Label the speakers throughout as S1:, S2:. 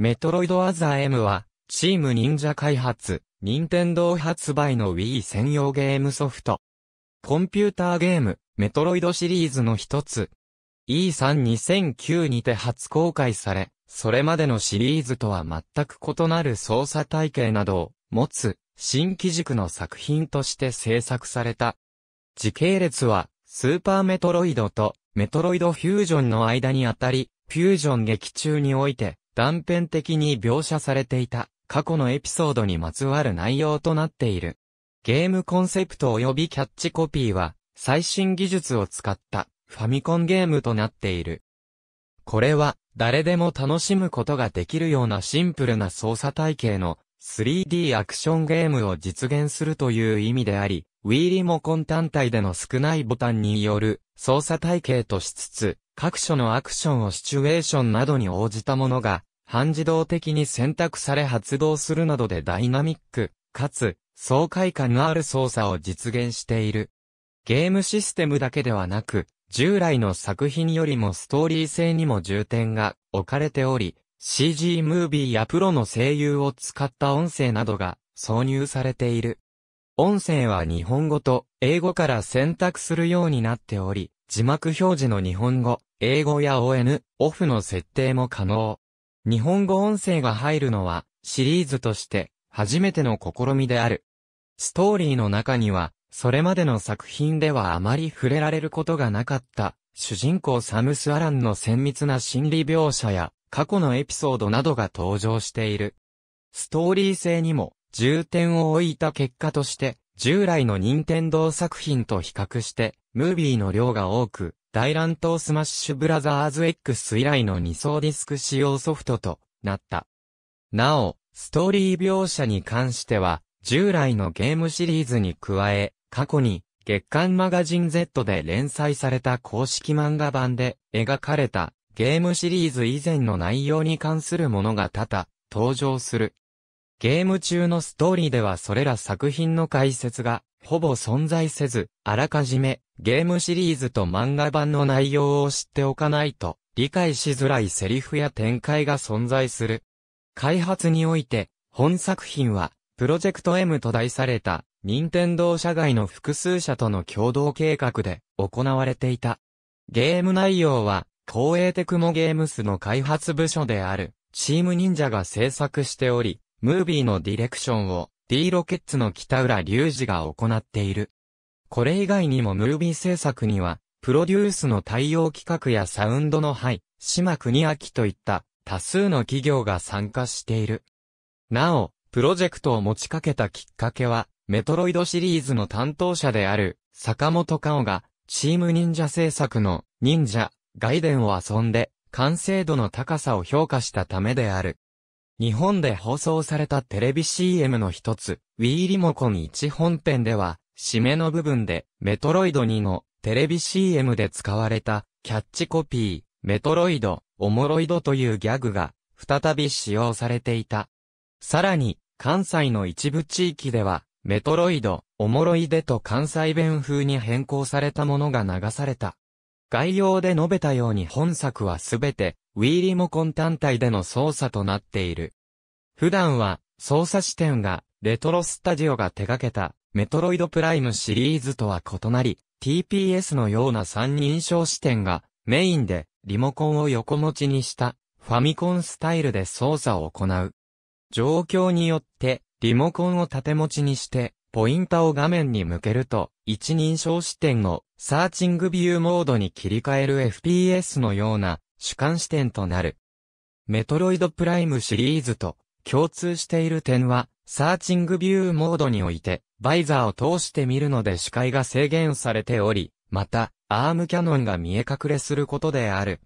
S1: メトロイドアザー M は、チーム忍者開発、任天堂発売の Wii 専用ゲームソフト。コンピューターゲーム、メトロイドシリーズの一つ。E32009 にて初公開され、それまでのシリーズとは全く異なる操作体系などを持つ、新機軸の作品として制作された。時系列は、スーパーメトロイドとメトロイドフュージョンの間にあたり、フュージョン劇中において、断片的に描写されていた過去のエピソードにまつわる内容となっている。ゲームコンセプト及びキャッチコピーは最新技術を使ったファミコンゲームとなっている。これは誰でも楽しむことができるようなシンプルな操作体系の 3D アクションゲームを実現するという意味であり、ウィーリモコン単体での少ないボタンによる操作体系としつつ、各所のアクションをシチュエーションなどに応じたものが半自動的に選択され発動するなどでダイナミック、かつ、爽快感のある操作を実現している。ゲームシステムだけではなく、従来の作品よりもストーリー性にも重点が置かれており、CG ムービーやプロの声優を使った音声などが挿入されている。音声は日本語と英語から選択するようになっており、字幕表示の日本語、英語や ON、オフの設定も可能。日本語音声が入るのは、シリーズとして、初めての試みである。ストーリーの中には、それまでの作品ではあまり触れられることがなかった、主人公サムス・アランの綿密な心理描写や、過去のエピソードなどが登場している。ストーリー性にも、重点を置いた結果として、従来の任天堂作品と比較して、ムービーの量が多く、大乱闘スマッシュブラザーズ X 以来の2層ディスク使用ソフトとなった。なお、ストーリー描写に関しては、従来のゲームシリーズに加え、過去に月刊マガジン Z で連載された公式漫画版で描かれたゲームシリーズ以前の内容に関するものが多々登場する。ゲーム中のストーリーではそれら作品の解説がほぼ存在せず、あらかじめゲームシリーズと漫画版の内容を知っておかないと、理解しづらいセリフや展開が存在する。開発において、本作品は、プロジェクト M と題された、任天堂社外の複数社との共同計画で行われていた。ゲーム内容は、公営テクモゲームスの開発部署である、チーム忍者が制作しており、ムービーのディレクションを、D ロケッツの北浦隆二が行っている。これ以外にもムービー制作には、プロデュースの対応企画やサウンドの配、島国明といった多数の企業が参加している。なお、プロジェクトを持ちかけたきっかけは、メトロイドシリーズの担当者である、坂本香央が、チーム忍者制作の、忍者、ガイデンを遊んで、完成度の高さを評価したためである。日本で放送されたテレビ CM の一つ、Wii リモコン1本編では、締めの部分で、メトロイド2のテレビ CM で使われたキャッチコピー、メトロイド、オモロイドというギャグが再び使用されていた。さらに、関西の一部地域では、メトロイド、オモロイデと関西弁風に変更されたものが流された。概要で述べたように本作はすべて、ウィーリモコン単体での操作となっている。普段は、操作視点が、レトロスタジオが手掛けた、メトロイドプライムシリーズとは異なり、TPS のような三人称視点がメインでリモコンを横持ちにしたファミコンスタイルで操作を行う。状況によってリモコンを縦持ちにしてポインタを画面に向けると一人称視点をサーチングビューモードに切り替える FPS のような主観視点となる。メトロイドプライムシリーズと共通している点はサーチングビューモードにおいて、バイザーを通して見るので視界が制限されており、また、アームキャノンが見え隠れすることである。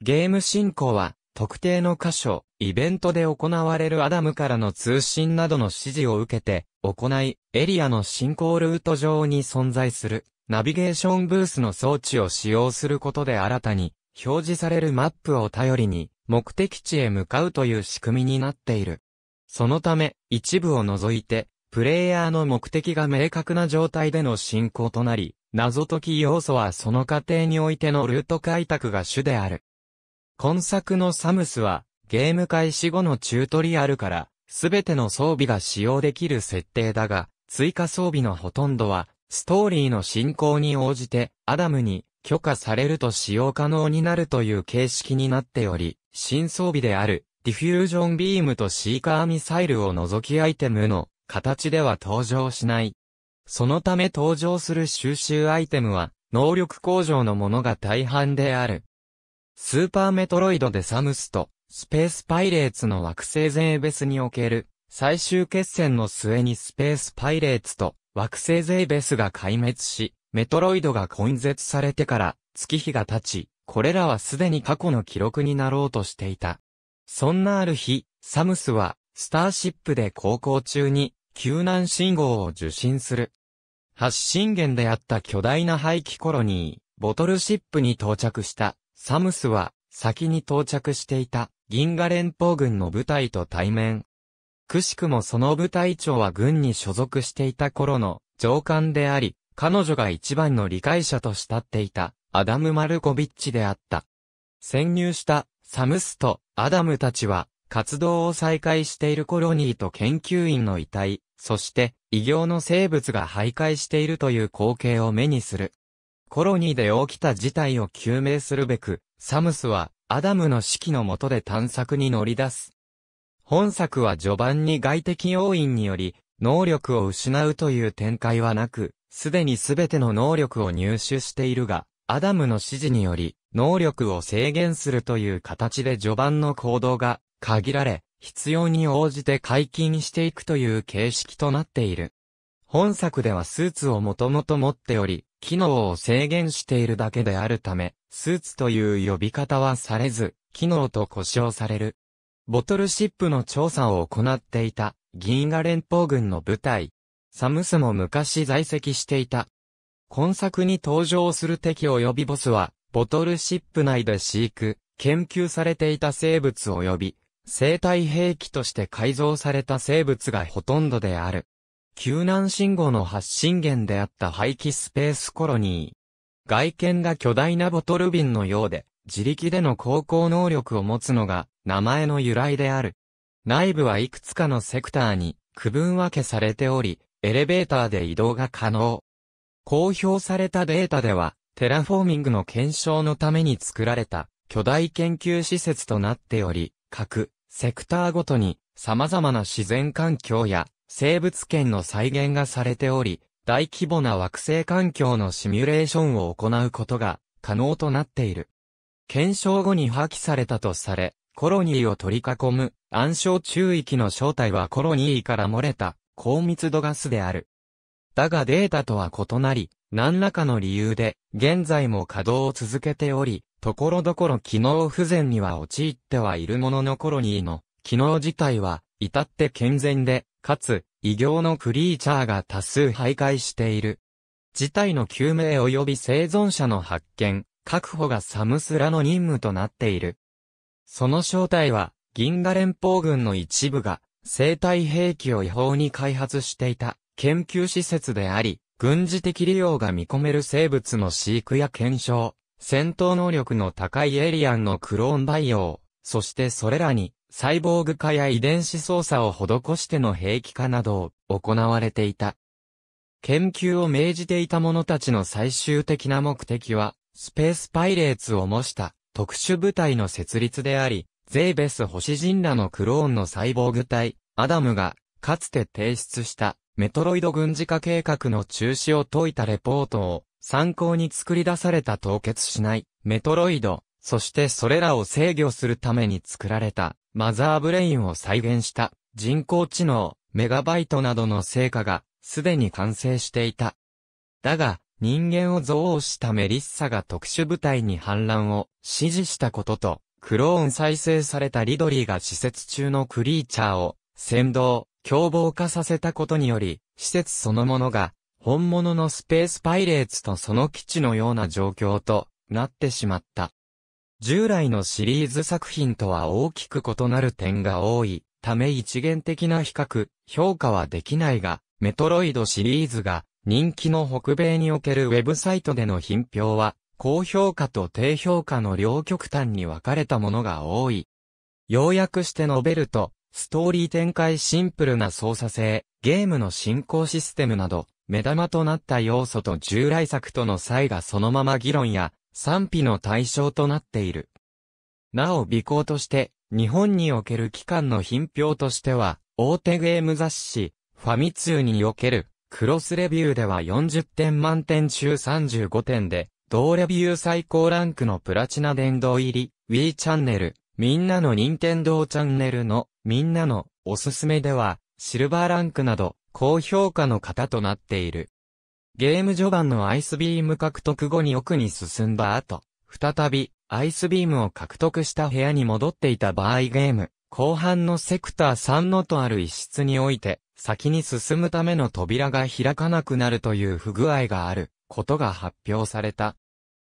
S1: ゲーム進行は、特定の箇所、イベントで行われるアダムからの通信などの指示を受けて、行い、エリアの進行ルート上に存在する、ナビゲーションブースの装置を使用することで新たに、表示されるマップを頼りに、目的地へ向かうという仕組みになっている。そのため、一部を除いて、プレイヤーの目的が明確な状態での進行となり、謎解き要素はその過程においてのルート開拓が主である。今作のサムスは、ゲーム開始後のチュートリアルから、すべての装備が使用できる設定だが、追加装備のほとんどは、ストーリーの進行に応じて、アダムに許可されると使用可能になるという形式になっており、新装備である、ディフュージョンビームとシーカーミサイルを除きアイテムの形では登場しない。そのため登場する収集アイテムは能力向上のものが大半である。スーパーメトロイドでサムスとスペースパイレーツの惑星ゼーベスにおける最終決戦の末にスペースパイレーツと惑星ゼーベスが壊滅し、メトロイドが根絶されてから月日が経ち、これらはすでに過去の記録になろうとしていた。そんなある日、サムスは、スターシップで航行中に、救難信号を受信する。発信源であった巨大な廃棄コロニー、ボトルシップに到着した、サムスは、先に到着していた、銀河連邦軍の部隊と対面。くしくもその部隊長は軍に所属していた頃の上官であり、彼女が一番の理解者と慕っていた、アダム・マルコビッチであった。潜入したサムスとアダムたちは、活動を再開しているコロニーと研究員の遺体、そして異形の生物が徘徊しているという光景を目にする。コロニーで起きた事態を究明するべく、サムスはアダムの指揮の下で探索に乗り出す。本作は序盤に外的要因により、能力を失うという展開はなく、すでにすべての能力を入手しているが、アダムの指示により、能力を制限するという形で序盤の行動が限られ、必要に応じて解禁していくという形式となっている。本作ではスーツをもともと持っており、機能を制限しているだけであるため、スーツという呼び方はされず、機能と呼称される。ボトルシップの調査を行っていた、銀河連邦軍の部隊。サムスも昔在籍していた。今作に登場する敵及びボスは、ボトルシップ内で飼育、研究されていた生物及び、生体兵器として改造された生物がほとんどである。救難信号の発信源であった廃棄スペースコロニー。外見が巨大なボトル瓶のようで、自力での航行能力を持つのが、名前の由来である。内部はいくつかのセクターに区分分けされており、エレベーターで移動が可能。公表されたデータでは、テラフォーミングの検証のために作られた巨大研究施設となっており、各セクターごとに様々な自然環境や生物圏の再現がされており、大規模な惑星環境のシミュレーションを行うことが可能となっている。検証後に破棄されたとされ、コロニーを取り囲む暗礁中域の正体はコロニーから漏れた高密度ガスである。だがデータとは異なり、何らかの理由で、現在も稼働を続けており、ところどころ機能不全には陥ってはいるもののコロニーの、機能自体は、至って健全で、かつ、異形のクリーチャーが多数徘徊している。事態の究明及び生存者の発見、確保がサムスラの任務となっている。その正体は、銀河連邦軍の一部が、生体兵器を違法に開発していた研究施設であり、軍事的利用が見込める生物の飼育や検証、戦闘能力の高いエイリアンのクローン培養、そしてそれらにサイボーグ化や遺伝子操作を施しての兵器化などを行われていた。研究を命じていた者たちの最終的な目的は、スペースパイレーツを模した特殊部隊の設立であり、ゼーベス星人らのクローンのサイボーグ体、アダムがかつて提出したメトロイド軍事化計画の中止を解いたレポートを参考に作り出された凍結しないメトロイド、そしてそれらを制御するために作られたマザーブレインを再現した人工知能、メガバイトなどの成果がすでに完成していた。だが、人間を憎悪したメリッサが特殊部隊に反乱を指示したことと、クローン再生されたリドリーが施設中のクリーチャーを、先導、凶暴化させたことにより、施設そのものが、本物のスペースパイレーツとその基地のような状況となってしまった。従来のシリーズ作品とは大きく異なる点が多いため一元的な比較、評価はできないが、メトロイドシリーズが人気の北米におけるウェブサイトでの品評は、高評価と低評価の両極端に分かれたものが多い。要約して述べると、ストーリー展開シンプルな操作性、ゲームの進行システムなど、目玉となった要素と従来作との差異がそのまま議論や賛否の対象となっている。なお備考として、日本における機関の品評としては、大手ゲーム雑誌、ファミ通におけるクロスレビューでは40点満点中35点で、同レビュー最高ランクのプラチナ殿堂入り、w i チャンネル、みんなの任天堂チャンネルのみんなのおすすめではシルバーランクなど高評価の方となっている。ゲーム序盤のアイスビーム獲得後に奥に進んだ後、再びアイスビームを獲得した部屋に戻っていた場合ゲーム、後半のセクター3のとある一室において、先に進むための扉が開かなくなるという不具合があることが発表された。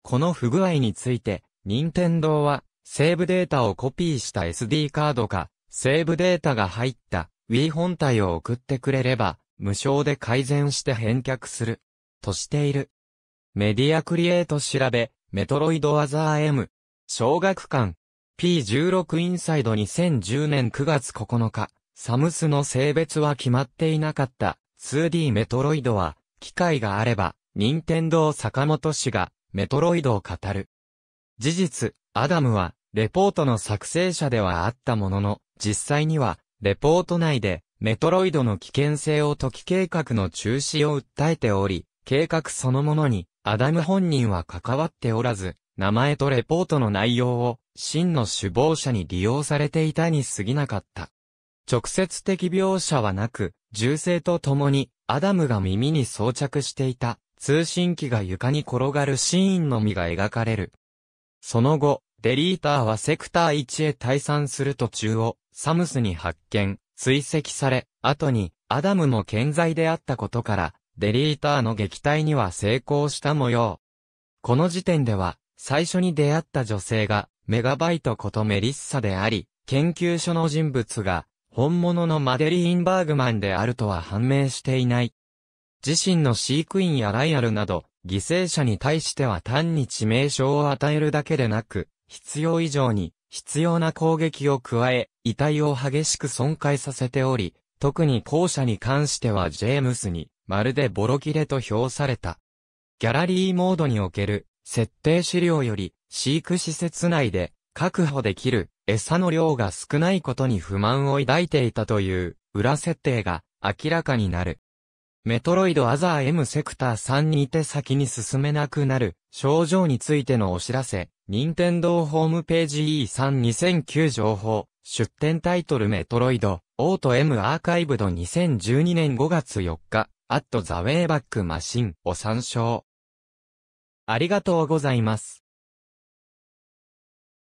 S1: この不具合について、任天堂はセーブデータをコピーした SD カードか、セーブデータが入った Wii 本体を送ってくれれば、無償で改善して返却する、としている。メディアクリエイト調べ、メトロイドアザー M、小学館、P16 インサイド2010年9月9日、サムスの性別は決まっていなかった 2D メトロイドは、機会があれば、任天堂坂本氏がメトロイドを語る。事実、アダムはレポートの作成者ではあったものの、実際には、レポート内で、メトロイドの危険性を解き計画の中止を訴えており、計画そのものに、アダム本人は関わっておらず、名前とレポートの内容を、真の首謀者に利用されていたに過ぎなかった。直接的描写はなく、銃声と共に、アダムが耳に装着していた、通信機が床に転がるシーンのみが描かれる。その後、デリーターはセクター1へ退散する途中をサムスに発見、追跡され、後にアダムも健在であったことから、デリーターの撃退には成功した模様。この時点では、最初に出会った女性が、メガバイトことメリッサであり、研究所の人物が、本物のマデリーン・バーグマンであるとは判明していない。自身の飼育員やライアルなど、犠牲者に対しては単に致命傷を与えるだけでなく、必要以上に必要な攻撃を加え、遺体を激しく損壊させており、特に後者に関してはジェームスに、まるでボロ切れと評された。ギャラリーモードにおける、設定資料より、飼育施設内で、確保できる、餌の量が少ないことに不満を抱いていたという、裏設定が、明らかになる。メトロイドアザー M セクター3にて先に進めなくなる症状についてのお知らせ、任天堂ホームページ E32009 情報、出展タイトルメトロイド、オート M アーカイブド2012年5月4日、アットザウェイバックマシンを参照。ありがとうございます。